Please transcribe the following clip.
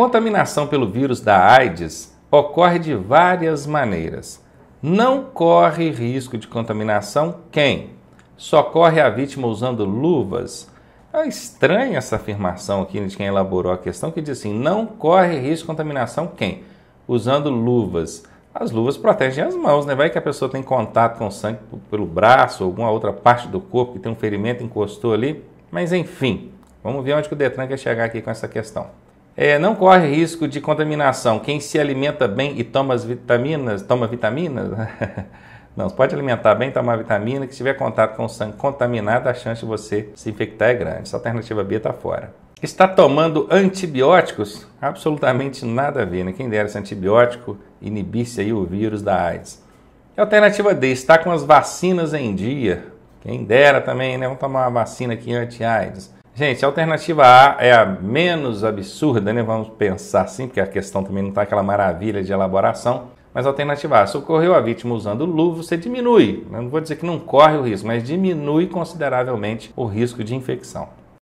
contaminação pelo vírus da AIDS ocorre de várias maneiras. Não corre risco de contaminação quem socorre a vítima usando luvas. É estranha essa afirmação aqui de quem elaborou a questão, que diz assim: não corre risco de contaminação quem? Usando luvas. As luvas protegem as mãos, né? Vai que a pessoa tem contato com sangue pelo braço, alguma outra parte do corpo que tem um ferimento, encostou ali. Mas enfim, vamos ver onde que o Detran quer chegar aqui com essa questão. É, não corre risco de contaminação. Quem se alimenta bem e toma as vitaminas, toma vitaminas, não, você pode alimentar bem, tomar vitamina, que se tiver contato com sangue contaminado, a chance de você se infectar é grande. Essa alternativa B está fora. Está tomando antibióticos? Absolutamente nada a ver, né? Quem dera esse antibiótico inibisse aí o vírus da AIDS. E alternativa D, está com as vacinas em dia. Quem dera também, né? Vamos tomar uma vacina aqui anti-AIDS. Gente, a alternativa A é a menos absurda, né? Vamos pensar assim, porque a questão também não está aquela maravilha de elaboração. Mas a alternativa A, se ocorreu a vítima usando luva, você diminui. Eu não vou dizer que não corre o risco, mas diminui consideravelmente o risco de infecção.